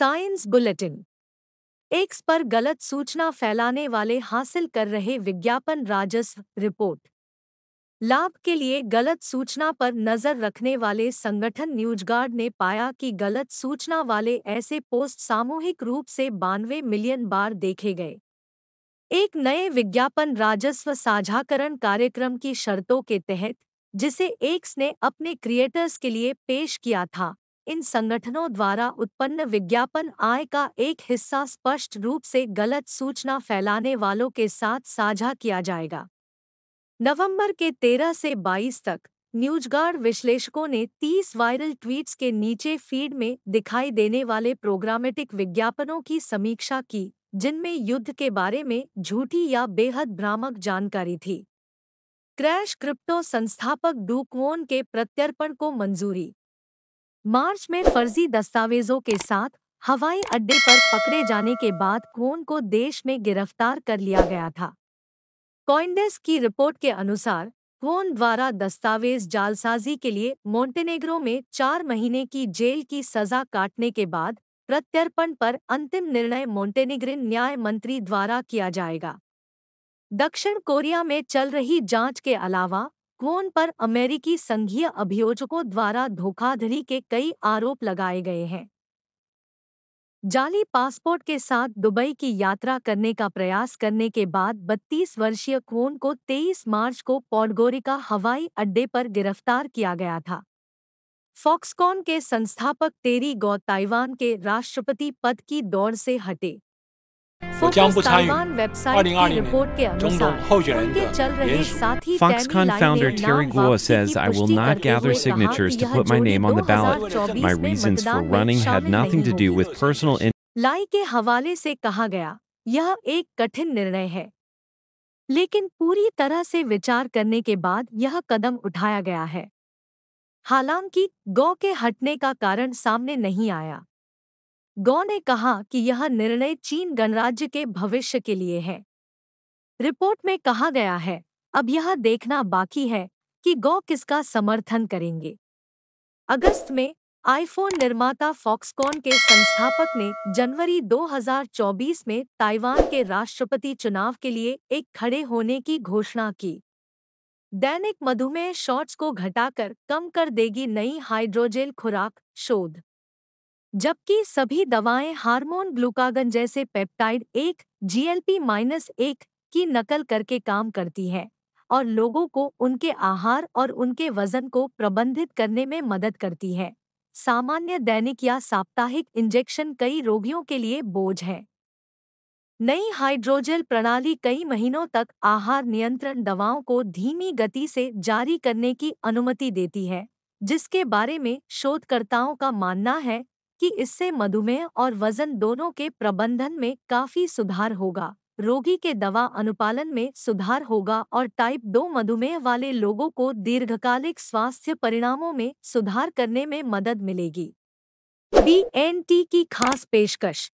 Science bulletin x पर गलत सूचना फैलाने वाले हासिल कर रहे विज्ञापन राजस्व रिपोर्ट लाभ के लिए गलत सूचना पर नजर रखने वाले संगठन न्यूजगार्ड ने पाया कि गलत सूचना वाले ऐसे पोस्ट सामूहिक रूप से बानवे मिलियन बार देखे गए एक नए विज्ञापन राजस्व साझाकरण कार्यक्रम की शर्तों के तहत जिसे एक्स ने अपने क्रिएटर्स के लिए पेश किया था इन संगठनों द्वारा उत्पन्न विज्ञापन आय का एक हिस्सा स्पष्ट रूप से गलत सूचना फैलाने वालों के साथ साझा किया जाएगा नवंबर के 13 से 22 तक न्यूजगार्ड विश्लेषकों ने 30 वायरल ट्वीट्स के नीचे फीड में दिखाई देने वाले प्रोग्रामेटिक विज्ञापनों की समीक्षा की जिनमें युद्ध के बारे में झूठी या बेहद भ्रामक जानकारी थी क्रैश क्रिप्टो संस्थापक डूकवोन के प्रत्यर्पण को मंजूरी मार्च में फर्जी दस्तावेजों के साथ हवाई अड्डे पर पकड़े जाने के बाद कोन को देश में गिरफ्तार कर लिया गया था कॉइंडेस की रिपोर्ट के अनुसार कोन द्वारा दस्तावेज जालसाजी के लिए मोंटेनेग्रो में चार महीने की जेल की सजा काटने के बाद प्रत्यर्पण पर अंतिम निर्णय मोंटेनेग्रिन न्याय मंत्री द्वारा किया जाएगा दक्षिण कोरिया में चल रही जांच के अलावा क्वोन पर अमेरिकी संघीय अभियोजकों द्वारा धोखाधड़ी के कई आरोप लगाए गए हैं जाली पासपोर्ट के साथ दुबई की यात्रा करने का प्रयास करने के बाद 32 वर्षीय कोन को 23 मार्च को पॉडगोरिका हवाई अड्डे पर गिरफ्तार किया गया था फॉक्सकॉन के संस्थापक तेरी गौ ताइवान के राष्ट्रपति पद की दौड़ से हटे Foxconn founder Terry Guo says, "I will not gather signatures to put my name on the ballot. My reasons for running had nothing to do with personal." interest. लेकिन पूरी तरह से विचार करने के बाद यह कदम उठाया गया है हालांकि गौ के हटने का कारण सामने नहीं आया गौ ने कहा कि यह निर्णय चीन गणराज्य के भविष्य के लिए है रिपोर्ट में कहा गया है अब यह देखना बाकी है कि गौ किसका समर्थन करेंगे अगस्त में आईफोन निर्माता फॉक्सकॉन के संस्थापक ने जनवरी 2024 में ताइवान के राष्ट्रपति चुनाव के लिए एक खड़े होने की घोषणा की दैनिक मधुमेह शॉर्ट्स को घटाकर कम कर देगी नई हाइड्रोजेल खुराक शोध जबकि सभी दवाएं हार्मोन ग्लूकागन जैसे पेप्टाइड एक जीएलपी माइनस एक की नकल करके काम करती हैं और लोगों को उनके आहार और उनके वजन को प्रबंधित करने में मदद करती है सामान्य दैनिक या साप्ताहिक इंजेक्शन कई रोगियों के लिए बोझ है नई हाइड्रोजेल प्रणाली कई महीनों तक आहार नियंत्रण दवाओं को धीमी गति से जारी करने की अनुमति देती है जिसके बारे में शोधकर्ताओं का मानना है कि इससे मधुमेह और वजन दोनों के प्रबंधन में काफी सुधार होगा रोगी के दवा अनुपालन में सुधार होगा और टाइप दो मधुमेह वाले लोगों को दीर्घकालिक स्वास्थ्य परिणामों में सुधार करने में मदद मिलेगी बी एन टी की खास पेशकश